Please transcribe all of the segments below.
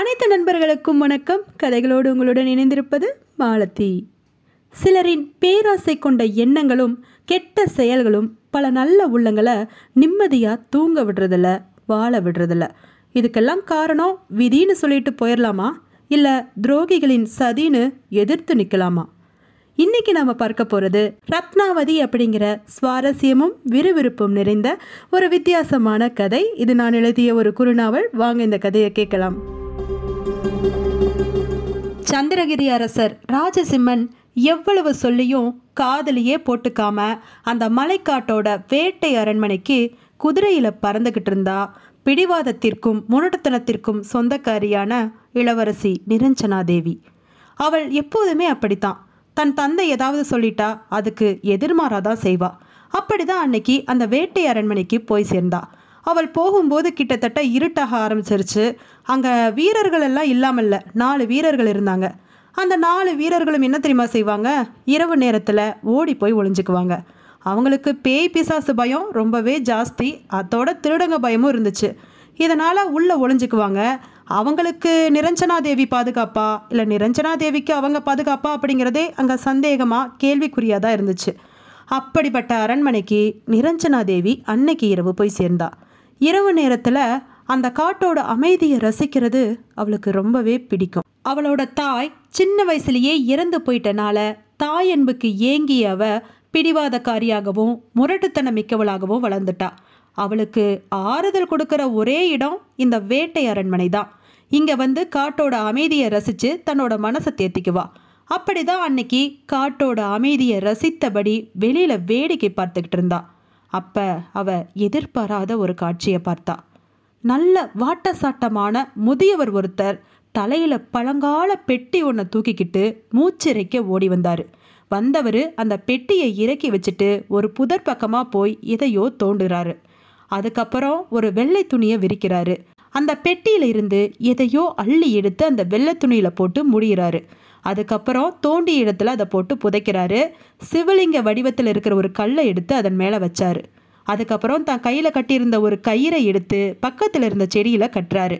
அனைத்து நண்பர்களுக்கும் வணக்கம் கதைகளோடு உங்களுடன் இணைந்திருப்பது மாலதி சிலரின் பேராசை கொண்ட எண்ணங்களும் கெட்ட செயல்களும் பல நல்ல உள்ளங்களை நிம்மதியாக தூங்க விடுறதில்ல வாழ விடுறதில்ல இதுக்கெல்லாம் காரணம் விதின்னு சொல்லிட்டு போயிடலாமா இல்லை துரோகிகளின் சதின்னு எதிர்த்து நிற்கலாமா இன்னைக்கு நாம் பார்க்க போகிறது ரத்னாவதி அப்படிங்கிற சுவாரஸ்யமும் விறுவிறுப்பும் நிறைந்த ஒரு வித்தியாசமான கதை இது நான் எழுதிய ஒரு குறுநாவல் வாங்க இந்த கதையை கேட்கலாம் சந்திரகிரி அரசர் ராஜசிம்மன் எவ்வளவு சொல்லியும் காதலியே போட்டுக்காம அந்த மலைக்காட்டோட வேட்டை அரண்மனைக்கு குதிரையில் பறந்துக்கிட்டு இருந்தா பிடிவாதத்திற்கும் முரட்டுத்தனத்திற்கும் சொந்தக்காரியான இளவரசி நிரஞ்சனாதேவி அவள் எப்போதுமே அப்படித்தான் தன் தந்தை ஏதாவது சொல்லிட்டா அதுக்கு எதிர்மாறாதான் செய்வா அப்படிதான் அன்னைக்கு அந்த வேட்டை அரண்மனைக்கு போய் சேர்ந்தாள் அவள் போகும்போது கிட்டத்தட்ட இருட்டாக ஆரம்பிச்சிருச்சு அங்கே வீரர்கள் எல்லாம் இல்லாமல்ல நாலு வீரர்கள் இருந்தாங்க அந்த நாலு வீரர்களும் என்ன தெரியுமா செய்வாங்க இரவு நேரத்தில் ஓடி போய் ஒளிஞ்சுக்குவாங்க அவங்களுக்கு பேய் பிசாசு பயம் ரொம்பவே ஜாஸ்தி அதோட திருடங்க பயமும் இருந்துச்சு இதனால் உள்ளே ஒளிஞ்சுக்குவாங்க அவங்களுக்கு நிரஞ்சனாதேவி பாதுகாப்பா இல்லை நிரஞ்சனாதேவிக்கு அவங்க பாதுகாப்பா அப்படிங்கிறதே அங்கே சந்தேகமாக கேள்விக்குறியாக தான் இருந்துச்சு அப்படிப்பட்ட அரண்மனைக்கு நிரஞ்சனாதேவி அன்னைக்கு இரவு போய் சேர்ந்தா இரவு நேரத்தில் அந்த காட்டோட அமைதியை ரசிக்கிறது அவளுக்கு ரொம்பவே பிடிக்கும் அவளோட தாய் சின்ன வயசுலேயே இறந்து போயிட்டனால தாய் அன்புக்கு ஏங்கிய அவ பிடிவாதக்காரியாகவும் முரட்டுத்தனம் மிக்கவளாகவும் வளர்ந்துட்டா அவளுக்கு ஆறுதல் கொடுக்கிற ஒரே இடம் இந்த வேட்டை அரண்மனை தான் இங்கே வந்து காட்டோட அமைதியை ரசித்து தன்னோட மனசை தேர்த்திக்குவா அப்படிதான் அன்னைக்கு காட்டோட அமைதியை ரசித்தபடி வெளியில் வேடிக்கை பார்த்துக்கிட்டு இருந்தாள் அப்போ அவ எதிர்பாராத ஒரு காட்சியை பார்த்தா நல்ல வாட்டசாட்டமான முதியவர் ஒருத்தர் தலையில் பழங்கால பெட்டி ஒன்றை தூக்கிக்கிட்டு மூச்சிறைக்க ஓடி வந்தார் வந்தவர் அந்த பெட்டியை இறக்கி வச்சுட்டு ஒரு புதர் பக்கமாக போய் எதையோ தோண்டுறாரு அதுக்கப்புறம் ஒரு வெள்ளை துணியை விரிக்கிறாரு அந்த பெட்டியில இருந்து எதையோ அள்ளி எடுத்து அந்த வெள்ளை துணியில் போட்டு முடிகிறாரு அதுக்கப்புறம் தோண்டி இடத்துல அதை போட்டு புதைக்கிறாரு சிவலிங்க வடிவத்தில் இருக்கிற ஒரு கல்லை எடுத்து அதன் மேலே வச்சார் அதுக்கப்புறம் தான் கையில் கட்டியிருந்த ஒரு கயிறை எடுத்து பக்கத்தில் இருந்த செடியில் கட்டுறாரு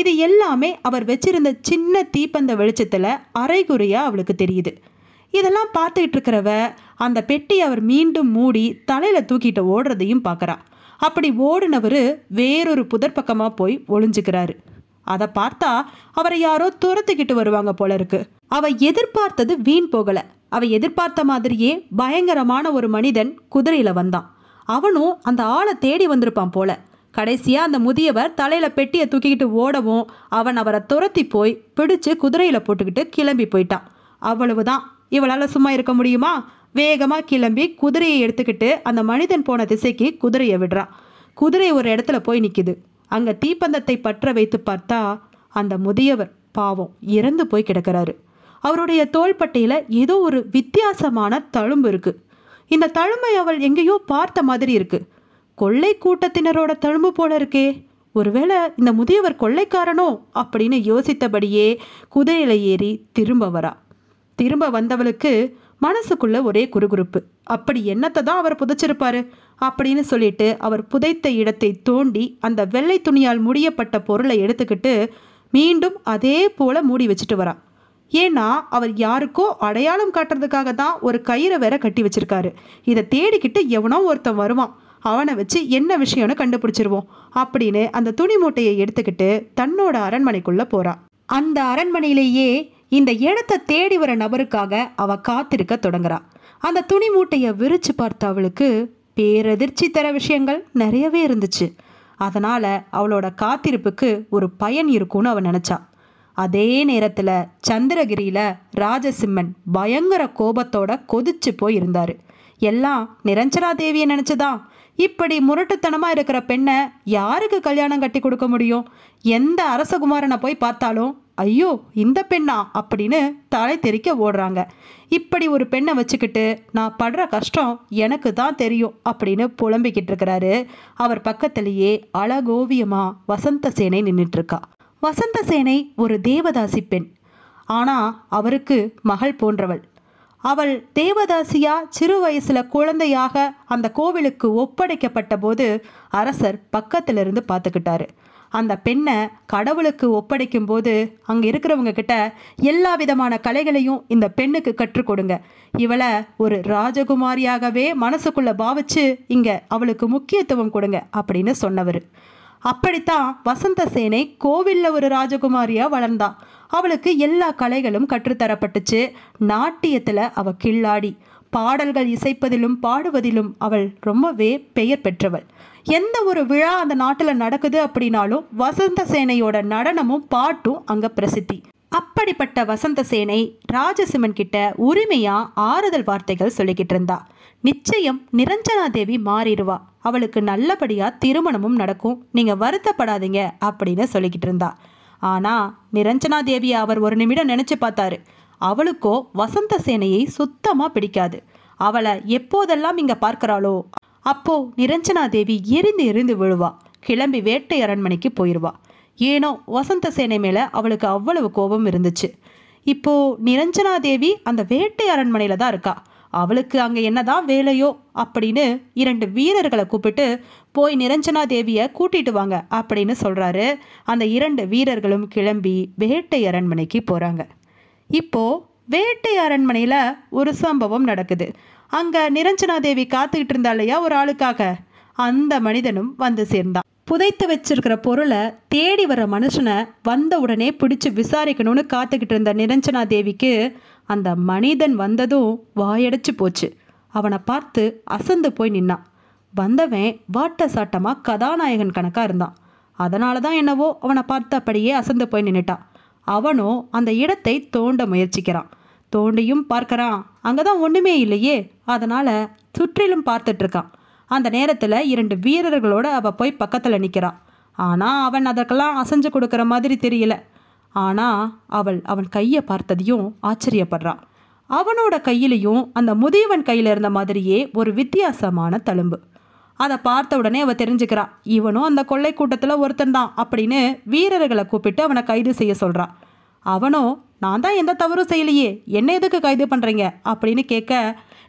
இது எல்லாமே அவர் வச்சிருந்த சின்ன தீப்பந்த வெளிச்சத்தில் அரைகுறையாக அவளுக்கு தெரியுது இதெல்லாம் பார்த்துக்கிட்டு இருக்கிறவ அந்த பெட்டி அவர் மீண்டும் மூடி தலையில் தூக்கிட்டு ஓடுறதையும் பார்க்குறா அப்படி ஓடினவர் வேறொரு புதர் பக்கமாக போய் ஒளிஞ்சுக்கிறாரு அதை பார்த்தா அவரை யாரோ துரத்துக்கிட்டு வருவாங்க போல இருக்கு அவ எதிர்பார்த்தது வீண் போகல அவ எதிர்பார்த்த மாதிரியே பயங்கரமான ஒரு மனிதன் குதிரையில வந்தான் அவனும் அந்த ஆளை தேடி வந்திருப்பான் போல கடைசியாக அந்த முதியவர் தலையில் பெட்டியை தூக்கிக்கிட்டு ஓடவும் அவன் அவரை துரத்தி போய் பிடிச்சு குதிரையில் போட்டுக்கிட்டு கிளம்பி போயிட்டான் அவ்வளவுதான் இவளால் சும்மா இருக்க முடியுமா வேகமாக கிளம்பி குதிரையை எடுத்துக்கிட்டு அந்த மனிதன் போன திசைக்கு குதிரையை விடுறான் குதிரை ஒரு இடத்துல போய் நிற்கிது அங்கே தீப்பந்தத்தை பற்ற வைத்து பார்த்தா அந்த முதியவர் பாவம் இறந்து போய் கிடக்கிறாரு அவருடைய தோள்பட்டையில் ஏதோ ஒரு வித்தியாசமான தழும்பு இருக்குது இந்த தழும்பை அவள் எங்கேயோ பார்த்த மாதிரி இருக்குது கொள்ளை கூட்டத்தினரோட தழும்பு போல இருக்கே ஒருவேளை இந்த முதியவர் கொள்ளைக்காரனோ அப்படின்னு யோசித்தபடியே குதிரையில் ஏறி திரும்ப வரா திரும்ப வந்தவளுக்கு மனசுக்குள்ள ஒரே குறுகுறுப்பு அப்படி என்னத்தை தான் அவர் புதைச்சிருப்பாரு அப்படின்னு சொல்லிட்டு அவர் புதைத்த இடத்தை தோண்டி அந்த வெள்ளை துணியால் முடியப்பட்ட பொருளை எடுத்துக்கிட்டு மீண்டும் அதே போல மூடி வச்சுட்டு வரா ஏன்னா அவர் யாருக்கோ அடையாளம் காட்டுறதுக்காக தான் ஒரு கயிறை வேற கட்டி வச்சிருக்காரு இதை தேடிக்கிட்டு எவனோ ஒருத்தன் வருவான் அவனை வச்சு என்ன விஷயம்னு கண்டுபிடிச்சிருவோம் அப்படின்னு அந்த துணி மூட்டையை எடுத்துக்கிட்டு தன்னோட அரண்மனைக்குள்ளே போகிறான் அந்த அரண்மனையிலேயே இந்த இடத்தை தேடி வர நபருக்காக அவ காத்திருக்க தொடங்குறா அந்த துணி மூட்டையை விரிச்சு பார்த்த அவளுக்கு பேரதிர்ச்சி தர விஷயங்கள் நிறையவே இருந்துச்சு அதனால் அவளோட காத்திருப்புக்கு ஒரு பயன் இருக்கும்னு அவன் நினைச்சா அதே நேரத்தில் சந்திரகிரியில் ராஜசிம்மன் பயங்கர கோபத்தோட கொதிச்சு போய் இருந்தார் எல்லாம் நிரஞ்சனா தேவியை நினச்சதா இப்படி முரட்டுத்தனமாக இருக்கிற பெண்ணை யாருக்கு கல்யாணம் கட்டி கொடுக்க முடியும் எந்த அரசகுமாரனை போய் பார்த்தாலும் ஐயோ இந்த பெண்ணா அப்படின்னு தலை தெரிக்க ஓடுறாங்க இப்படி ஒரு பெண்ணை வச்சுக்கிட்டு நான் படுற கஷ்டம் எனக்கு தான் தெரியும் அப்படின்னு புலம்பிக்கிட்டு இருக்கிறாரு அவர் பக்கத்திலேயே அழகோவியமாக வசந்த சேனை நின்றுட்டுருக்கா வசந்த சேனை ஒரு தேவதாசி பெண் ஆனால் அவருக்கு மகள் போன்றவள் அவள் தேவதாசியா சிறு வயசுல குழந்தையாக அந்த கோவிலுக்கு ஒப்படைக்கப்பட்ட போது அரசர் பக்கத்திலிருந்து பார்த்துக்கிட்டாரு அந்த பெண்ணை கடவுளுக்கு ஒப்படைக்கும் போது அங்கே இருக்கிறவங்க கிட்ட எல்லா விதமான கலைகளையும் இந்த பெண்ணுக்கு கற்றுக் கொடுங்க இவளை ஒரு ராஜகுமாரியாகவே மனசுக்குள்ளே பாவிச்சு இங்கே அவளுக்கு முக்கியத்துவம் கொடுங்க அப்படின்னு சொன்னவர் அப்படித்தான் வசந்த சேனை கோவிலில் ஒரு ராஜகுமாரியாக வளர்ந்தா அவளுக்கு எல்லா கலைகளும் கற்றுத்தரப்பட்டுச்சு நாட்டியத்தில் அவள் கில்லாடி பாடல்கள் இசைப்பதிலும் பாடுவதிலும் அவள் ரொம்பவே பெயர் பெற்றவள் எந்த ஒரு விழா அந்த நாட்டில் நடக்குது அப்படின்னாலும் வசந்த சேனையோட நடனமும் பாட்டும் அங்கே பிரசித்தி அப்படிப்பட்ட வசந்த சேனை ராஜசிம்மன் கிட்ட உரிமையாக ஆறுதல் வார்த்தைகள் சொல்லிக்கிட்டு இருந்தா நிச்சயம் நிரஞ்சனா தேவி மாறிடுவா அவளுக்கு நல்லபடியாக திருமணமும் நடக்கும் நீங்கள் வருத்தப்படாதீங்க அப்படின்னு சொல்லிக்கிட்டு இருந்தா ஆனால் நிரஞ்சனா தேவியை அவர் ஒரு நிமிடம் நினச்சி பார்த்தாரு அவளுக்கோ வசந்த சேனையை சுத்தமாக பிடிக்காது அவளை எப்போதெல்லாம் இங்கே பார்க்கிறாளோ அப்போ நிரஞ்சனா தேவி எரிந்து எரிந்து விழுவா கிளம்பி வேட்டை அரண்மனைக்கு போயிடுவா ஏனோ வசந்த சேனை மேலே அவளுக்கு அவ்வளவு கோபம் இருந்துச்சு இப்போ நிரஞ்சனா தேவி அந்த வேட்டை அரண்மனையில் தான் இருக்கா அவளுக்கு அங்கே என்னதான் வேலையோ அப்படின்னு இரண்டு வீரர்களை கூப்பிட்டு போய் நிரஞ்சனா தேவியை கூட்டிட்டு வாங்க அப்படின்னு சொல்கிறாரு அந்த இரண்டு வீரர்களும் கிளம்பி வேட்டை அரண்மனைக்கு போகிறாங்க இப்போது வேட்டை அரண்மனையில் ஒரு சம்பவம் நடக்குது அங்கே நிரஞ்சனா தேவி காத்துக்கிட்டு இருந்தா இல்லையா ஒரு ஆளுக்காக அந்த மனிதனும் வந்து சேர்ந்தான் புதைத்து வச்சிருக்கிற பொருளை தேடி வர மனுஷனை வந்த உடனே பிடிச்சி விசாரிக்கணும்னு காத்துக்கிட்டு இருந்த நிரஞ்சனா தேவிக்கு அந்த மனிதன் வந்ததும் வாயடைச்சு போச்சு அவனை பார்த்து அசந்து போய் நின்னான் வந்தவன் வாட்ட சாட்டமாக கதாநாயகன் கணக்காக இருந்தான் அதனால தான் என்னவோ அவனை பார்த்து அப்படியே அசந்து போய் நின்னுட்டான் அவனோ அந்த இடத்தை தோண்ட முயற்சிக்கிறான் தோண்டியும் பார்க்கறான் அங்கே தான் ஒன்றுமே இல்லையே அதனால் சுற்றிலும் பார்த்துட்ருக்கான் அந்த நேரத்தில் இரண்டு வீரர்களோடு அவள் போய் பக்கத்தில் நிற்கிறான் ஆனால் அவன் அதற்கெல்லாம் அசைஞ்சு கொடுக்குற மாதிரி தெரியல ஆனால் அவள் அவன் கையை பார்த்ததையும் ஆச்சரியப்படுறான் அவனோட கையிலையும் அந்த முதியவன் கையில் இருந்த மாதிரியே ஒரு வித்தியாசமான தழும்பு அதை பார்த்த உடனே அவள் தெரிஞ்சுக்கிறான் இவனும் அந்த கொள்ளை கூட்டத்தில் ஒருத்தன் தான் அப்படின்னு வீரர்களை கூப்பிட்டு அவனை கைது செய்ய சொல்கிறான் அவனோ நான் தான் எந்த தவறும் செய்யலையே என்ன எதுக்கு கைது பண்ணுறீங்க அப்படின்னு கேட்க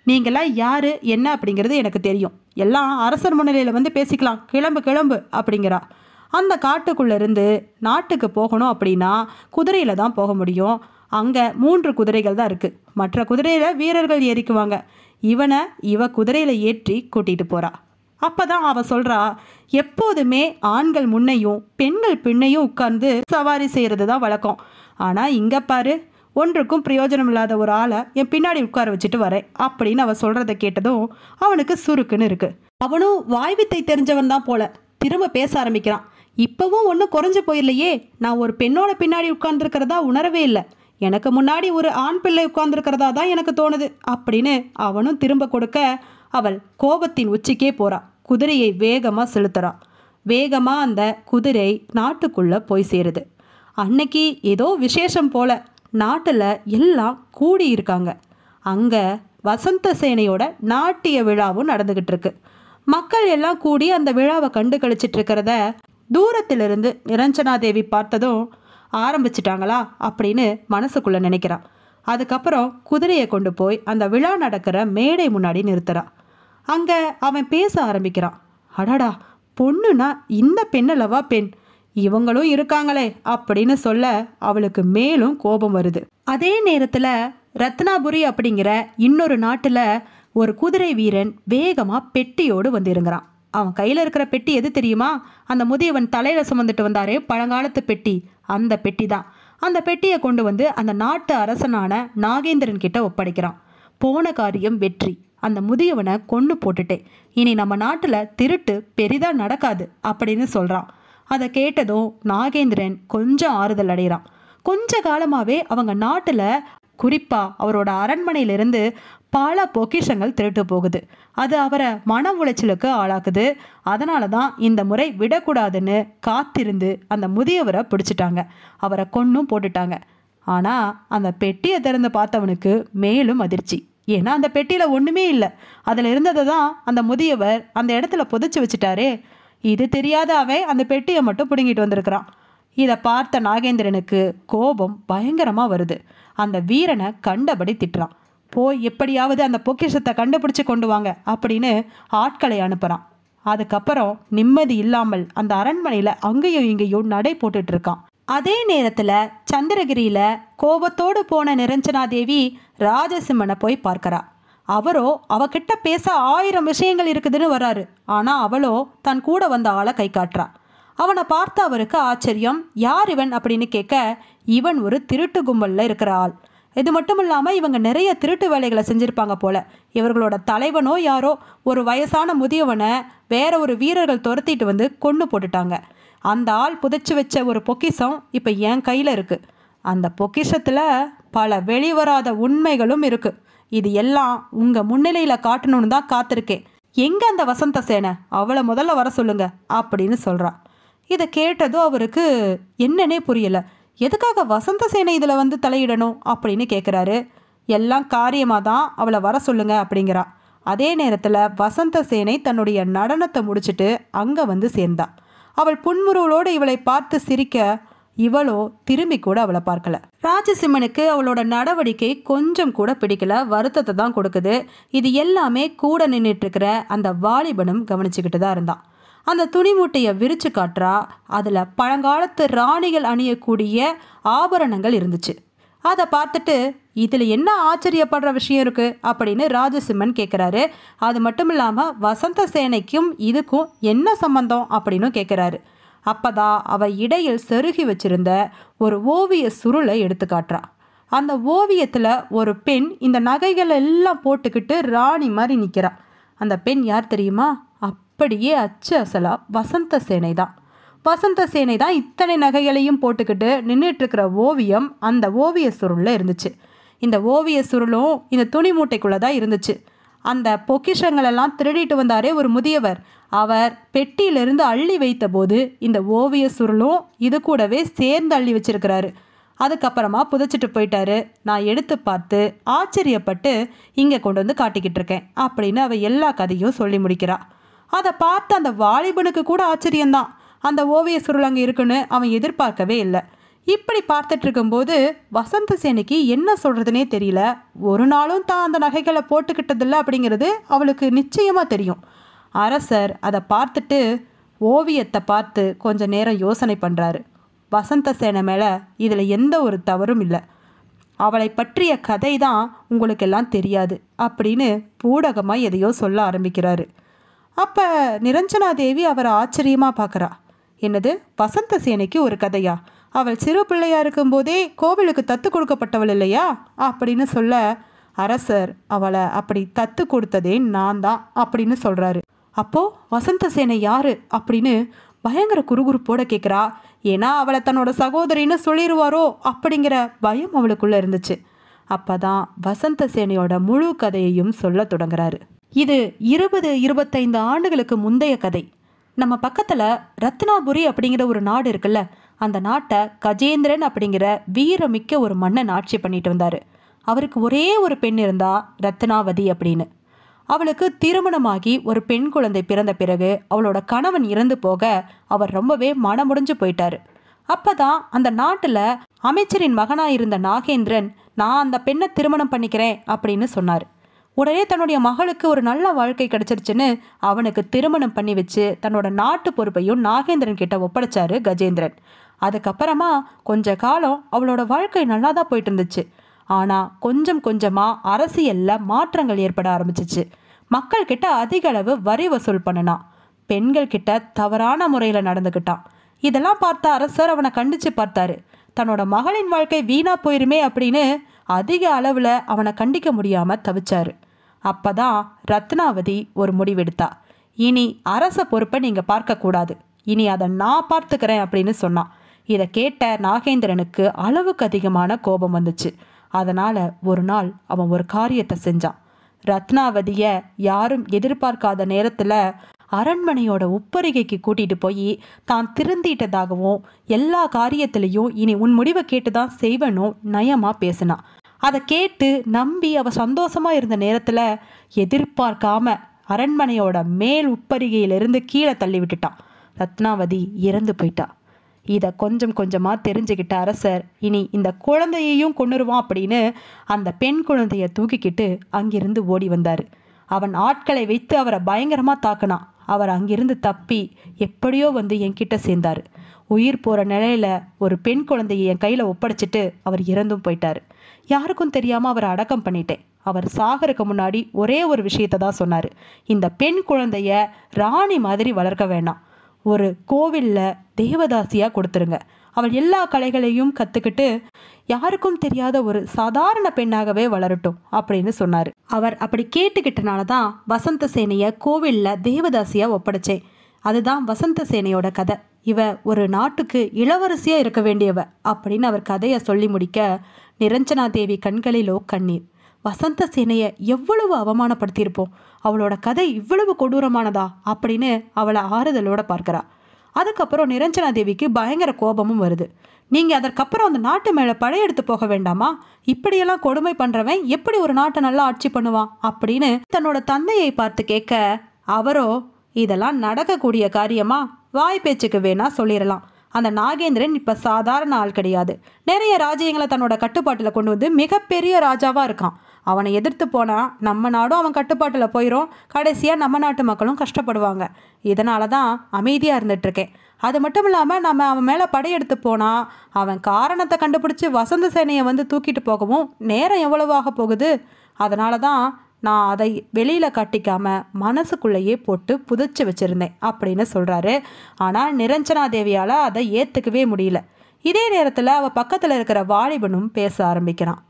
நீங்களாம் யார் என்ன அப்படிங்கிறது எனக்கு தெரியும் எல்லாம் அரசர் முன்னிலையில் வந்து பேசிக்கலாம் கிளம்பு கிளம்பு அப்படிங்கிறா அந்த காட்டுக்குள்ளேருந்து நாட்டுக்கு போகணும் அப்படின்னா குதிரையில் தான் போக முடியும் அங்கே மூன்று குதிரைகள் தான் இருக்குது மற்ற குதிரையில் வீரர்கள் ஏறிக்குவாங்க இவனை இவ குதிரையில் ஏற்றி கூட்டிகிட்டு போகிறா அப்போ தான் அவள் எப்போதுமே ஆண்கள் முன்னையும் பெண்கள் பின்னையும் உட்கார்ந்து சவாரி செய்கிறது தான் வழக்கம் ஆனால் இங்கே பாரு ஒன்றுக்கும் பிரயோஜனம் இல்லாத ஒரு ஆளை என் பின்னாடி உட்கார வச்சுட்டு வரேன் அப்படின்னு அவ சொல்கிறத கேட்டதும் அவனுக்கு சுருக்குன்னு இருக்குது அவனும் வாய்வித்தை தெரிஞ்சவன் தான் போல திரும்ப பேச ஆரம்பிக்கிறான் இப்போவும் ஒன்றும் குறைஞ்சு போயிடலையே நான் ஒரு பெண்ணோட பின்னாடி உட்கார்ந்துருக்கிறதா உணரவே இல்லை எனக்கு முன்னாடி ஒரு ஆண் பிள்ளை உட்கார்ந்துருக்கிறதா தான் எனக்கு தோணுது அப்படின்னு அவனும் திரும்ப கொடுக்க அவள் கோபத்தின் உச்சிக்கே போறா குதிரையை வேகமாக செலுத்துறா வேகமாக அந்த குதிரை நாட்டுக்குள்ளே போய் சேருது அன்னைக்கு ஏதோ விசேஷம் போல நாட்டில் எல்லாம் கூடி இருக்காங்க அங்கே வசந்த சேனையோட நாட்டிய விழாவும் நடந்துக்கிட்டு இருக்கு மக்கள் எல்லாம் கூடி அந்த விழாவை கண்டு கழிச்சிட்டு இருக்கிறத தூரத்திலிருந்து நிரஞ்சனா தேவி பார்த்ததும் ஆரம்பிச்சிட்டாங்களா அப்படின்னு மனசுக்குள்ளே நினைக்கிறான் அதுக்கப்புறம் குதிரையை கொண்டு போய் அந்த விழா நடக்கிற மேடை முன்னாடி நிறுத்துகிறான் அங்கே அவன் பேச ஆரம்பிக்கிறான் அடாடா பொண்ணுனா இந்த பெண்ணலவா பெண் இவங்களும் இருக்காங்களே அப்படின்னு சொல்ல அவளுக்கு மேலும் கோபம் வருது அதே நேரத்தில் ரத்னாபுரி அப்படிங்கிற இன்னொரு நாட்டில் ஒரு குதிரை வீரன் வேகமாக பெட்டியோடு வந்திருங்கிறான் அவன் கையில் இருக்கிற பெட்டி எது தெரியுமா அந்த முதியவன் தலையில் சுமந்துட்டு வந்தாரே பழங்காலத்து பெட்டி அந்த பெட்டி தான் அந்த பெட்டியை கொண்டு வந்து அந்த நாட்டு அரசனான நாகேந்திரன் கிட்ட ஒப்படைக்கிறான் போன காரியம் வெற்றி அந்த முதியவனை கொன்று போட்டுட்டேன் இனி நம்ம நாட்டில் திருட்டு பெரிதாக நடக்காது அப்படின்னு சொல்கிறான் அதை கேட்டதும் நாகேந்திரன் கொஞ்சம் ஆறுதல் அடைகிறான் கொஞ்ச காலமாகவே அவங்க நாட்டில் குறிப்பாக அவரோட அரண்மனையிலிருந்து பல பொக்கிஷங்கள் திருட்டு போகுது அது அவரை மன உளைச்சலுக்கு ஆளாக்குது அதனால தான் இந்த முறை விடக்கூடாதுன்னு காத்திருந்து அந்த முதியவரை பிடிச்சிட்டாங்க அவரை கொன்னும் போட்டுட்டாங்க ஆனால் அந்த பெட்டியை திறந்து பார்த்தவனுக்கு மேலும் அதிர்ச்சி ஏன்னா அந்த பெட்டியில் ஒன்றுமே இல்லை அதில் இருந்ததை தான் அந்த முதியவர் அந்த இடத்துல புதைச்சி வச்சுட்டாரே இது தெரியாத அவன் அந்த பெட்டியை மட்டும் பிடுங்கிட்டு வந்திருக்கிறான் இதை பார்த்த நாகேந்திரனுக்கு கோபம் பயங்கரமாக வருது அந்த வீரனை கண்டபடி திட்டுறான் போய் எப்படியாவது அந்த பொக்கிஷத்தை கண்டுபிடிச்சி கொண்டு வாங்க அப்படின்னு ஆட்களை அனுப்புகிறான் அதுக்கப்புறம் நிம்மதி இல்லாமல் அந்த அரண்மனையில் அங்கேயும் இங்கேயும் நடை போட்டுட்ருக்கான் அதே நேரத்தில் சந்திரகிரியில் கோபத்தோடு போன நிரஞ்சனாதேவி ராஜசிம்மனை போய் பார்க்குறா அவரோ அவகிட்ட பேச ஆயிரம் விஷயங்கள் இருக்குதுன்னு வராரு ஆனால் அவளோ தன் கூட வந்த ஆளை கை காட்டுறாள் அவனை பார்த்த அவருக்கு ஆச்சரியம் யார் இவன் அப்படின்னு கேட்க இவன் ஒரு திருட்டு கும்பலில் இருக்கிற ஆள் இது மட்டும் இல்லாமல் இவங்க நிறைய திருட்டு வேலைகளை செஞ்சுருப்பாங்க போல இவர்களோட தலைவனோ யாரோ ஒரு வயசான முதியவனை வேற ஒரு வீரர்கள் துரத்திட்டு வந்து கொண்டு போட்டுட்டாங்க அந்த ஆள் புதைச்சி வச்ச ஒரு பொக்கிசம் இப்போ என் கையில் இருக்குது அந்த பொக்கிஷத்தில் பல வெளிவராத உண்மைகளும் இருக்குது இது எல்லாம் உங்கள் முன்னிலையில் காட்டணும்னு தான் காத்திருக்கேன் எங்கே அந்த வசந்த சேனை அவளை முதல்ல வர சொல்லுங்க அப்படின்னு சொல்கிறான் இதை கேட்டதும் அவருக்கு என்னன்னே புரியலை எதுக்காக வசந்த சேனை இதில் வந்து தலையிடணும் அப்படின்னு கேட்குறாரு எல்லாம் காரியமாக தான் அவளை வர சொல்லுங்க அப்படிங்கிறா அதே நேரத்தில் வசந்த சேனை தன்னுடைய நடனத்தை முடிச்சுட்டு அங்கே வந்து சேர்ந்தாள் அவள் புன்முருவலோடு இவளை பார்த்து சிரிக்க இவளோ திரும்பி கூட அவளை பார்க்கல ராஜசிம்மனுக்கு அவளோட நடவடிக்கை கொஞ்சம் கூட பிடிக்கல வருத்தத்தை தான் கொடுக்குது இது எல்லாமே கூட நின்றுட்டு இருக்கிற அந்த வாலிபனும் கவனிச்சுக்கிட்டு தான் இருந்தான் அந்த துணி மூட்டையை விரிச்சு காட்டுறா அதில் பழங்காலத்து ராணிகள் அணியக்கூடிய ஆபரணங்கள் இருந்துச்சு அதை பார்த்துட்டு இதில் என்ன ஆச்சரியப்படுற விஷயம் இருக்குது அப்படின்னு ராஜசிம்மன் கேட்குறாரு அது மட்டும் இல்லாமல் வசந்த சேனைக்கும் இதுக்கும் என்ன சம்பந்தம் அப்படின்னு கேட்குறாரு அப்போதான் அவள் இடையில் செருகி வச்சிருந்த ஒரு ஓவிய சுருளை எடுத்து காட்டுறா அந்த ஓவியத்தில் ஒரு பெண் இந்த நகைகள் எல்லாம் போட்டுக்கிட்டு ராணி மாதிரி நிற்கிறா அந்த பெண் யார் தெரியுமா அப்படியே அச்சு அசலா வசந்த சேனை தான் வசந்த சேனை தான் இத்தனை நகைகளையும் போட்டுக்கிட்டு நின்றுட்டுருக்கிற ஓவியம் அந்த ஓவிய சுருளில் இருந்துச்சு இந்த ஓவிய சுருளும் இந்த துணி மூட்டைக்குள்ளே தான் இருந்துச்சு அந்த பொக்கிஷங்களெல்லாம் திருடிட்டு வந்தாரே ஒரு முதியவர் அவர் பெட்டியிலிருந்து அள்ளி வைத்தபோது இந்த ஓவிய சுருளும் இது கூடவே சேர்ந்து அள்ளி வச்சிருக்கிறாரு அதுக்கப்புறமா புதைச்சிட்டு போயிட்டாரு நான் எடுத்து பார்த்து ஆச்சரியப்பட்டு இங்கே கொண்டு வந்து காட்டிக்கிட்டு இருக்கேன் அப்படின்னு அவள் எல்லா கதையும் சொல்லி முடிக்கிறாள் அதை பார்த்து அந்த வாலிபனுக்கு கூட ஆச்சரியந்தான் அந்த ஓவிய சுருள் அங்கே இருக்குன்னு அவன் எதிர்பார்க்கவே இல்லை இப்படி பார்த்துட்டு இருக்கும்போது வசந்த சேனைக்கு என்ன சொல்கிறதுனே தெரியல ஒரு நாளும் தான் அந்த நகைகளை போட்டுக்கிட்டதில்ல அப்படிங்கிறது அவளுக்கு நிச்சயமாக தெரியும் அரசர் அதை பார்த்துட்டு ஓவியத்தை பார்த்து கொஞ்சம் நேரம் யோசனை பண்ணுறாரு வசந்த சேனை மேலே இதில் எந்த ஒரு தவறும் இல்லை அவளை பற்றிய கதை தான் உங்களுக்கெல்லாம் தெரியாது அப்படின்னு பூடகமாக எதையோ சொல்ல ஆரம்பிக்கிறாரு அப்போ நிரஞ்சனா தேவி அவரை ஆச்சரியமாக பார்க்குறா என்னது வசந்த சேனைக்கு ஒரு கதையா அவள் சிறு பிள்ளையாக இருக்கும்போதே கோவிலுக்கு தத்து கொடுக்கப்பட்டவள் இல்லையா அப்படின்னு சொல்ல அரசர் அவளை அப்படி தத்து கொடுத்ததே நான் தான் அப்படின்னு சொல்கிறாரு அப்போது வசந்த சேனை யார் அப்படின்னு பயங்கர குறுகுறுப்போட கேட்குறா ஏன்னா அவளை தன்னோட சகோதரின்னு சொல்லிடுவாரோ அப்படிங்கிற பயம் அவளுக்குள்ளே இருந்துச்சு அப்போ தான் வசந்த சேனையோட முழு கதையையும் சொல்ல தொடங்குறாரு இது இருபது இருபத்தைந்து ஆண்டுகளுக்கு முந்தைய கதை நம்ம பக்கத்தில் ரத்னாபுரி அப்படிங்கிற ஒரு நாடு இருக்குல்ல அந்த நாட்டை கஜேந்திரன் அப்படிங்கிற வீரமிக்க ஒரு மன்னன் ஆட்சி பண்ணிட்டு வந்தார் அவருக்கு ஒரே ஒரு பெண் இருந்தா ரத்னாவதி அப்படின்னு அவளுக்கு திருமணமாகி ஒரு பெண் குழந்தை பிறந்த பிறகு அவளோட கணவன் இறந்து போக அவர் ரொம்பவே மனமுடிஞ்சு போயிட்டாரு அப்பதான் அந்த நாட்டில் அமைச்சரின் மகனாக இருந்த நாகேந்திரன் நான் அந்த பெண்ணை திருமணம் பண்ணிக்கிறேன் அப்படின்னு சொன்னார் உடனே தன்னுடைய மகளுக்கு ஒரு நல்ல வாழ்க்கை கிடைச்சிருச்சுன்னு அவனுக்கு திருமணம் பண்ணி வச்சு தன்னோட நாட்டு பொறுப்பையும் நாகேந்திரன் கிட்ட ஒப்படைச்சாரு கஜேந்திரன் அதுக்கப்புறமா கொஞ்ச காலம் அவளோட வாழ்க்கை நல்லா தான் போயிட்டு இருந்துச்சு ஆனால் கொஞ்சம் கொஞ்சமாக அரசியலில் மாற்றங்கள் ஏற்பட ஆரம்பிச்சிச்சு மக்கள்கிட்ட அதிக அளவு வரி வசூல் பண்ணினான் பெண்கள் கிட்ட தவறான முறையில் நடந்துக்கிட்டான் இதெல்லாம் பார்த்த அரசர் அவனை கண்டித்து பார்த்தாரு தன்னோட மகளின் வாழ்க்கை வீணாக போயிருமே அப்படின்னு அதிக அளவில் அவனை கண்டிக்க முடியாமல் தவிச்சாரு அப்போ தான் ரத்னாவதி ஒரு முடிவெடுத்தா இனி அரச பொறுப்பை நீங்கள் பார்க்கக்கூடாது இனி அதை நான் பார்த்துக்கிறேன் அப்படின்னு சொன்னான் இதை கேட்ட நாகேந்திரனுக்கு அளவுக்கு அதிகமான கோபம் வந்துச்சு அதனால் ஒரு நாள் அவன் ஒரு காரியத்தை செஞ்சான் ரத்னாவதியை யாரும் எதிர்பார்க்காத நேரத்தில் அரண்மனையோட உப்பரிகைக்கு கூட்டிகிட்டு போய் தான் திருந்திட்டதாகவும் எல்லா காரியத்திலையும் இனி உன் முடிவை கேட்டு தான் செய்வனும் நயமாக பேசினான் அதை கேட்டு நம்பி அவள் சந்தோஷமாக இருந்த நேரத்தில் எதிர்பார்க்காம அரண்மனையோட மேல் உப்பரிகையிலிருந்து கீழே தள்ளி விட்டுட்டான் ரத்னாவதி இறந்து போயிட்டா இதை கொஞ்சம் கொஞ்சமாக தெரிஞ்சுக்கிட்ட அரசர் இனி இந்த குழந்தையையும் கொண்டுருவான் அப்படின்னு அந்த பெண் குழந்தைய தூக்கிக்கிட்டு அங்கிருந்து ஓடி வந்தார் அவன் ஆட்களை வைத்து அவரை பயங்கரமாக தாக்குனான் அவர் அங்கிருந்து தப்பி எப்படியோ வந்து என்கிட்ட சேர்ந்தார் உயிர் போகிற நிலையில் ஒரு பெண் குழந்தையை என் கையில் ஒப்படைச்சிட்டு அவர் இறந்தும் போயிட்டார் யாருக்கும் தெரியாமல் அவரை அடக்கம் பண்ணிட்டேன் அவர் சாகருக்கு முன்னாடி ஒரே ஒரு விஷயத்தை தான் சொன்னார் இந்த பெண் குழந்தைய ராணி மாதிரி வளர்க்க வேணாம் ஒரு கோவிலில் தேவதாசியாக கொடுத்துருங்க அவள் எல்லா கலைகளையும் கற்றுக்கிட்டு யாருக்கும் தெரியாத ஒரு சாதாரண பெண்ணாகவே வளரட்டும் அப்படின்னு சொன்னார் அவர் அப்படி கேட்டுக்கிட்டனால தான் வசந்த சேனையை கோவிலில் தேவதாசியாக ஒப்படைச்சேன் அதுதான் வசந்த சேனையோட கதை இவ ஒரு நாட்டுக்கு இளவரசியாக இருக்க வேண்டியவ அப்படின்னு அவர் கதையை சொல்லி முடிக்க நிரஞ்சனா தேவி கண்களிலோ கண்ணீர் வசந்த சேனையை எவ்வளவு அவமானப்படுத்தியிருப்போம் அவளோட கதை இவ்வளவு கொடூரமானதா அப்படின்னு அவளை ஆறுதலோட பார்க்கறா அதுக்கப்புறம் நிரஞ்சனா தேவிக்கு பயங்கர கோபமும் வருது நீங்கள் அதற்கப்புறம் அந்த நாட்டு மேலே படையெடுத்து போக வேண்டாமா இப்படியெல்லாம் கொடுமை பண்ணுறவன் எப்படி ஒரு நாட்டை நல்லா ஆட்சி பண்ணுவான் அப்படின்னு தன்னோட தந்தையை பார்த்து கேட்க அவரோ இதெல்லாம் நடக்கக்கூடிய காரியமா வாய் பேச்சுக்கு வேணா சொல்லிடலாம் அந்த நாகேந்திரன் இப்போ சாதாரண ஆள் கிடையாது நிறைய ராஜ்யங்களை தன்னோட கட்டுப்பாட்டில் கொண்டு வந்து மிகப்பெரிய ராஜாவாக இருக்கான் அவனை எதிர்த்து போனால் நம்ம நாடும் அவன் கட்டுப்பாட்டில் போயிடும் கடைசியாக நம்ம நாட்டு மக்களும் கஷ்டப்படுவாங்க இதனால தான் அமைதியாக இருந்துகிட்ருக்கேன் அது மட்டும் இல்லாமல் நம்ம அவன் மேலே படையெடுத்து போனால் அவன் காரணத்தை கண்டுபிடிச்சி வசந்த சேனையை வந்து தூக்கிட்டு போகவும் நேரம் எவ்வளவாக போகுது அதனால தான் நான் அதை வெளியில் கட்டிக்காம மனசுக்குள்ளேயே போட்டு புதைச்சி வச்சுருந்தேன் அப்படின்னு சொல்கிறாரு ஆனால் நிரஞ்சனா தேவியால் அதை ஏற்றுக்கவே முடியல இதே நேரத்தில் அவள் பக்கத்தில் இருக்கிற வாலிபனும் பேச ஆரம்பிக்கிறான்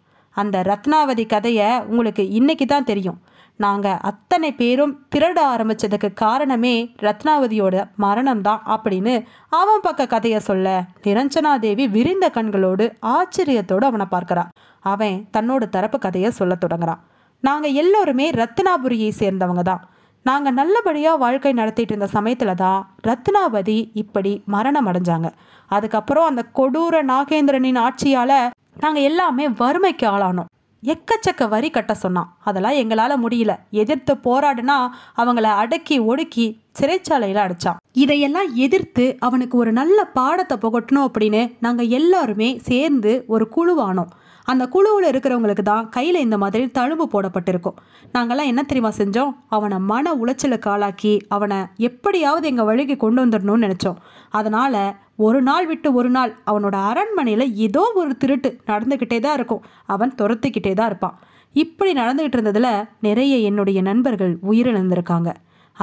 அந்த ரத்னாவதி கதையை உங்களுக்கு இன்றைக்கி தான் தெரியும் நாங்கள் அத்தனை பேரும் திருட ஆரம்பித்ததுக்கு காரணமே ரத்னாவதியோட மரணம்தான் அப்படின்னு அவன் பக்க கதையை சொல்ல நிரஞ்சனா தேவி விரிந்த கண்களோடு ஆச்சரியத்தோடு அவனை பார்க்குறான் அவன் தன்னோட தரப்பு கதையை சொல்ல தொடங்குறான் நாங்கள் எல்லோருமே ரத்னாபுரியை சேர்ந்தவங்க தான் நாங்கள் நல்லபடியாக வாழ்க்கை நடத்திட்டு இருந்த சமயத்தில் தான் ரத்னாபதி இப்படி மரணம் அடைஞ்சாங்க அதுக்கப்புறம் அந்த கொடூர நாகேந்திரனின் ஆட்சியால் நாங்கள் எல்லாமே வறுமைக்கு ஆளானோம் எக்கச்சக்க வரி கட்ட சொன்னான் அதெல்லாம் எங்களால் முடியல எதிர்த்து போராடுனா அவங்கள அடக்கி ஒடுக்கி சிறைச்சாலையில் அடைச்சான் இதையெல்லாம் எதிர்த்து அவனுக்கு ஒரு நல்ல பாடத்தை புகட்டணும் அப்படின்னு நாங்கள் எல்லாருமே சேர்ந்து ஒரு குழுவானோம் அந்த குழுவில் இருக்கிறவங்களுக்கு தான் கையில் இந்த மாதிரி தழும்பு போடப்பட்டிருக்கும் நாங்கள்லாம் என்ன தெரியுமா செஞ்சோம் அவனை மன உளைச்சலுக்கு ஆளாக்கி அவனை எப்படியாவது எங்கள் வழிக்கு கொண்டு வந்துடணும்னு நினச்சோம் அதனால் ஒரு நாள் விட்டு ஒரு நாள் அவனோட அரண்மனையில் ஏதோ ஒரு திருட்டு நடந்துக்கிட்டே தான் இருக்கும் அவன் துரத்துக்கிட்டே தான் இருப்பான் இப்படி நடந்துக்கிட்டு இருந்ததில் நிறைய என்னுடைய நண்பர்கள் உயிரிழந்திருக்காங்க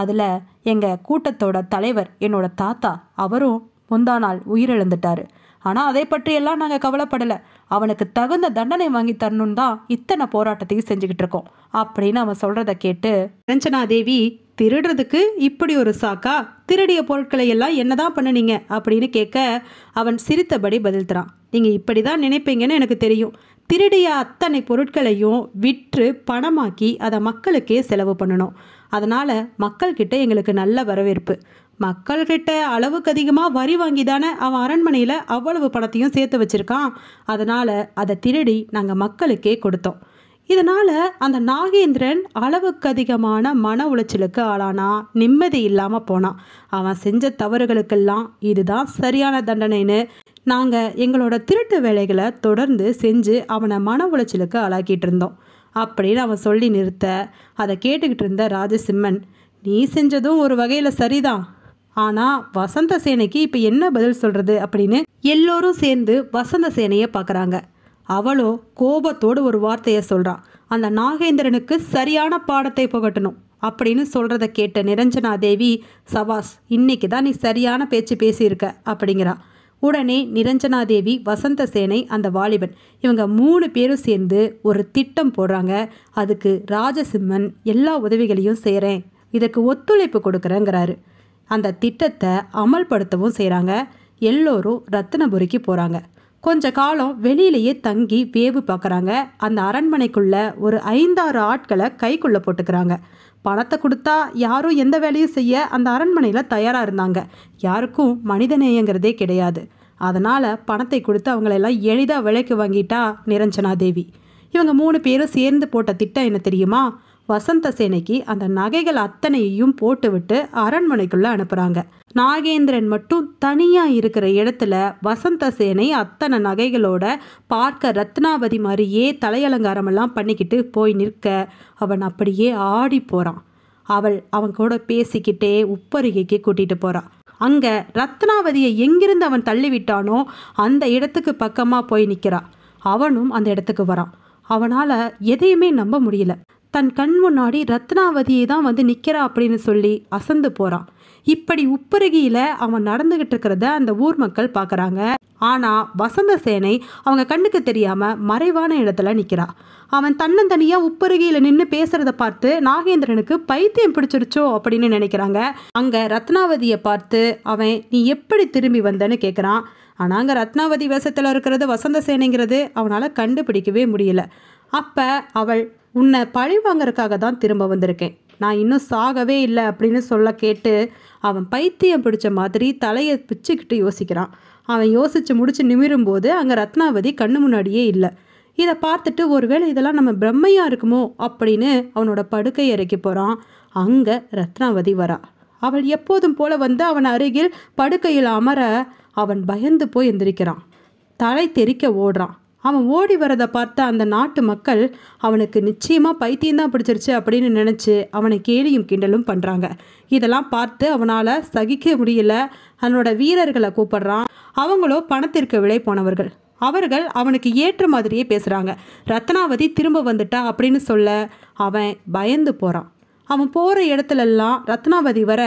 அதில் எங்கள் கூட்டத்தோட தலைவர் என்னோட தாத்தா அவரும் முந்தா நாள் உயிரிழந்துட்டார் ஆனால் அதை பற்றியெல்லாம் நாங்கள் கவலைப்படலை அவனுக்கு தகுந்த தண்டனை வாங்கி தரணும் தான் இத்தனை போராட்டத்தையும் செஞ்சுக்கிட்டு இருக்கோம் அப்படின்னு அவன் சொல்கிறத கேட்டு ரஞ்சனா தேவி திருடுறதுக்கு இப்படி ஒரு சாக்கா திருடிய பொருட்களை எல்லாம் என்னதான் பண்ணுனீங்க அப்படின்னு கேட்க அவன் சிரித்தபடி பதில் தரான் நீங்கள் இப்படி தான் நினைப்பீங்கன்னு எனக்கு தெரியும் திருடிய அத்தனை பொருட்களையும் விற்று பணமாக்கி அதை மக்களுக்கே செலவு பண்ணணும் அதனால் மக்கள்கிட்ட எங்களுக்கு நல்ல வரவேற்பு மக்கள்கிட்ட அளவுக்கு அதிகமாக வரி வாங்கி தானே அவன் அரண்மனையில் அவ்வளவு பணத்தையும் சேர்த்து வச்சுருக்கான் அதனால் அதை திருடி நாங்கள் மக்களுக்கே கொடுத்தோம் இதனால் அந்த நாகேந்திரன் அளவுக்கு அதிகமான மன உளைச்சலுக்கு ஆளானா நிம்மதி இல்லாமல் போனான் அவன் செஞ்ச தவறுகளுக்கெல்லாம் இதுதான் சரியான தண்டனைன்னு நாங்கள் எங்களோட திருட்டு வேலைகளை தொடர்ந்து செஞ்சு அவனை மன உளைச்சலுக்கு ஆளாக்கிட்டு இருந்தோம் அப்படின்னு அவன் சொல்லி நிறுத்த அதை கேட்டுக்கிட்டு இருந்த ராஜசிம்மன் நீ செஞ்சதும் ஒரு வகையில் சரிதான் ஆனால் வசந்த சேனைக்கு இப்போ என்ன பதில் சொல்கிறது அப்படின்னு எல்லோரும் சேர்ந்து வசந்த சேனையை பார்க்குறாங்க அவளோ கோபத்தோடு ஒரு வார்த்தையை சொல்கிறான் அந்த நாகேந்திரனுக்கு சரியான பாடத்தை புகட்டணும் அப்படின்னு சொல்கிறத கேட்ட நிரஞ்சனா தேவி சவாஸ் இன்னைக்கு தான் நீ சரியான பேச்சு பேசியிருக்க அப்படிங்கிறா உடனே நிரஞ்சனா தேவி வசந்த சேனை அந்த வாலிபன் இவங்க மூணு பேரும் சேர்ந்து ஒரு திட்டம் போடுறாங்க அதுக்கு ராஜசிம்மன் எல்லா உதவிகளையும் செய்கிறேன் இதற்கு ஒத்துழைப்பு கொடுக்குறேங்கிறாரு அந்த திட்டத்தை அமல்படுத்தவும் செய்கிறாங்க எல்லோரும் ரத்தினபுரிக்கு போகிறாங்க கொஞ்ச காலம் வெளியிலேயே தங்கி வேவு பார்க்குறாங்க அந்த அரண்மனைக்குள்ளே ஒரு ஐந்தாறு ஆட்களை கைக்குள்ளே போட்டுக்கிறாங்க பணத்தை கொடுத்தா யாரும் எந்த வேலையும் செய்ய அந்த அரண்மனையில் தயாராக இருந்தாங்க யாருக்கும் மனிதநேயங்கிறதே கிடையாது அதனால் பணத்தை கொடுத்து அவங்களெல்லாம் எளிதாக விலைக்கு வாங்கிட்டா நிரஞ்சனா தேவி இவங்க மூணு பேரும் சேர்ந்து போட்ட திட்டம் என்ன தெரியுமா வசந்த சேனைக்கு அந்த நகைகள் அத்தனையையும் போட்டுவிட்டு அரண்மனைக்குள்ளே அனுப்புகிறாங்க நாகேந்திரன் மட்டும் தனியாக இருக்கிற இடத்துல வசந்த சேனை அத்தனை நகைகளோட பார்க்க ரத்னாவதி மாதிரியே தலையலங்காரமெல்லாம் பண்ணிக்கிட்டு போய் நிற்க அவன் அப்படியே ஆடி போகிறான் அவள் அவன் கூட பேசிக்கிட்டே உப்பருகைக்கு கூட்டிகிட்டு போறான் அங்கே ரத்னாவதியை எங்கிருந்து அவன் தள்ளிவிட்டானோ அந்த இடத்துக்கு பக்கமாக போய் நிற்கிறான் அவனும் அந்த இடத்துக்கு வரான் அவனால் எதையுமே நம்ப முடியல தன் கண் முன்னாடி ரத்னாவதியை தான் வந்து நிற்கிறா அப்படின்னு சொல்லி அசந்து போகிறான் இப்படி உப்பருகியில் அவன் நடந்துகிட்டு இருக்கிறத அந்த ஊர் மக்கள் பார்க்குறாங்க ஆனால் வசந்த சேனை அவங்க கண்ணுக்கு தெரியாமல் மறைவான இடத்துல நிற்கிறா அவன் தன்னந்தனியாக உப்பருகியில் நின்று பேசுகிறத பார்த்து நாகேந்திரனுக்கு பைத்தியம் பிடிச்சிருச்சோ அப்படின்னு நினைக்கிறாங்க அங்கே ரத்னாவதியை பார்த்து அவன் நீ எப்படி திரும்பி வந்தன்னு கேட்குறான் ஆனால் அங்கே ரத்னாவதி வேஷத்தில் இருக்கிறது வசந்த சேனைங்கிறது அவனால் கண்டுபிடிக்கவே முடியல அப்போ அவள் உன்னை பழி வாங்கறதுக்காக தான் திரும்ப வந்திருக்கேன் நான் இன்னும் சாகவே இல்லை அப்படின்னு சொல்ல கேட்டு அவன் பைத்தியம் பிடிச்ச மாதிரி தலையை பிச்சுக்கிட்டு யோசிக்கிறான் அவன் யோசித்து முடிச்சு நிமிரும்போது அங்கே ரத்னாவதி கண்ணு முன்னாடியே இல்லை இதை பார்த்துட்டு ஒருவேளை இதெல்லாம் நம்ம பிரம்மையாக இருக்குமோ அப்படின்னு அவனோட படுக்கை இறக்கி போகிறான் அங்கே ரத்னாவதி வரா அவள் எப்போதும் போல வந்து அவன் அருகில் படுக்கையில் அமர அவன் பயந்து போய் எந்திரிக்கிறான் தலை தெறிக்க ஓடுறான் அவன் ஓடி வரதை பார்த்த அந்த நாட்டு மக்கள் அவனுக்கு நிச்சயமாக பைத்தியம்தான் பிடிச்சிருச்சு அப்படின்னு நினச்சி அவனை கேலியும் கிண்டலும் பண்ணுறாங்க இதெல்லாம் பார்த்து அவனால் சகிக்க முடியல அவனோட வீரர்களை கூப்பிடுறான் அவங்களோ பணத்திற்கு விலை போனவர்கள் அவர்கள் அவனுக்கு ஏற்ற மாதிரியே பேசுகிறாங்க ரத்னாவதி திரும்ப வந்துட்டா அப்படின்னு சொல்ல அவன் பயந்து போகிறான் அவன் போகிற இடத்துலலாம் ரத்னாவதி வர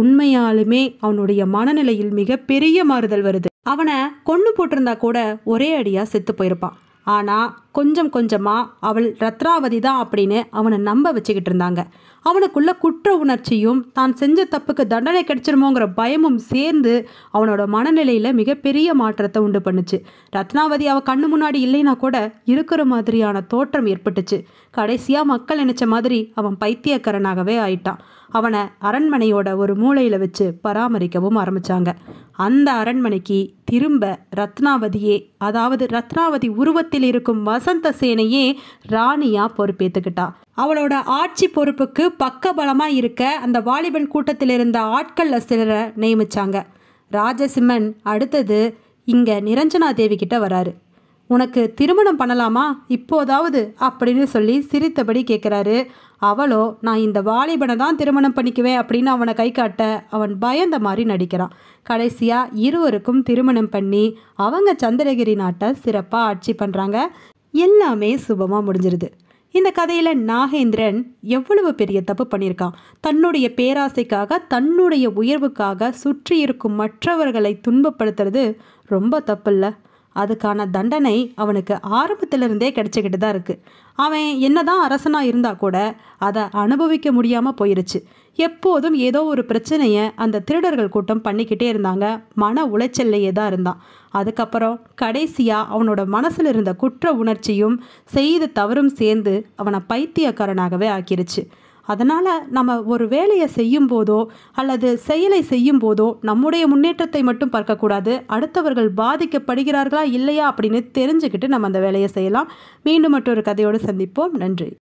உண்மையாலுமே அவனுடைய மனநிலையில் மிகப்பெரிய மாறுதல் வருது அவனை கொன்று போட்டிருந்தா கூட ஒரே அடியாக செத்து போயிருப்பான் ஆனால் கொஞ்சம் கொஞ்சமாக அவள் ரத்ராவதி தான் அப்படின்னு அவனை நம்ப வச்சுக்கிட்டு இருந்தாங்க அவனுக்குள்ள குற்ற உணர்ச்சியும் தான் செஞ்ச தப்புக்கு தண்டனை கிடைச்சிருமோங்கிற பயமும் சேர்ந்து அவனோட மனநிலையில் மிகப்பெரிய மாற்றத்தை உண்டு பண்ணுச்சு ரத்னாவதி அவள் கண்ணு முன்னாடி இல்லைனா கூட இருக்கிற மாதிரியான தோற்றம் ஏற்பட்டுச்சு கடைசியாக மக்கள் நினச்ச மாதிரி அவன் பைத்தியக்காரனாகவே ஆயிட்டான் அவனை அரண்மனையோட ஒரு மூளையில வச்சு பராமரிக்கவும் ஆரம்பிச்சாங்க அந்த அரண்மனைக்கு திரும்ப ரத்னாவதியே அதாவது ரத்னாவதி உருவத்தில் இருக்கும் வசந்த சேனையே ராணியா பொறுப்பேற்றுக்கிட்டா அவளோட ஆட்சி பொறுப்புக்கு பக்க பலமா இருக்க அந்த வாலிபன் கூட்டத்தில் இருந்த ஆட்களில் சிலரை நியமிச்சாங்க ராஜசிம்மன் அடுத்தது இங்கே நிரஞ்சனா தேவி கிட்ட வராரு உனக்கு திருமணம் பண்ணலாமா இப்போதாவது அப்படின்னு சொல்லி சிரித்தபடி கேட்குறாரு அவளோ நான் இந்த வாலிபனை தான் திருமணம் பண்ணிக்குவேன் அப்படின்னு அவனை கை காட்ட அவன் பயந்த மாதிரி நடிக்கிறான் கடைசியாக இருவருக்கும் திருமணம் பண்ணி அவங்க சந்திரகிரி நாட்டை சிறப்பாக ஆட்சி பண்ணுறாங்க எல்லாமே சுபமாக முடிஞ்சிருது இந்த கதையில் நாகேந்திரன் எவ்வளவு பெரிய தப்பு பண்ணியிருக்கான் தன்னுடைய பேராசைக்காக தன்னுடைய உயர்வுக்காக சுற்றி இருக்கும் மற்றவர்களை துன்பப்படுத்துறது ரொம்ப தப்பு இல்லை அதுக்கான தண்டனை அவனுக்கு ஆரம்பத்திலிருந்தே கிடச்சிக்கிட்டு தான் இருக்குது அவன் என்னதான் அரசனாக இருந்தா கூட அதை அனுபவிக்க முடியாமல் போயிருச்சு எப்போதும் ஏதோ ஒரு பிரச்சனையை அந்த திருடர்கள் கூட்டம் பண்ணிக்கிட்டே இருந்தாங்க மன உளைச்சல்லையே தான் இருந்தான் அதுக்கப்புறம் கடைசியாக அவனோட மனசில் இருந்த குற்ற உணர்ச்சியும் செய்த தவறும் சேர்ந்து அவனை பைத்தியக்காரனாகவே ஆக்கிருச்சு அதனால் நம்ம ஒரு வேலையை செய்யும் போதோ அல்லது செயலை செய்யும் போதோ நம்முடைய முன்னேற்றத்தை மட்டும் பார்க்கக்கூடாது அடுத்தவர்கள் பாதிக்கப்படுகிறார்களா இல்லையா அப்படின்னு தெரிஞ்சுக்கிட்டு நம்ம அந்த வேலையை செய்யலாம் மீண்டும் மற்றொரு கதையோடு சந்திப்போம் நன்றி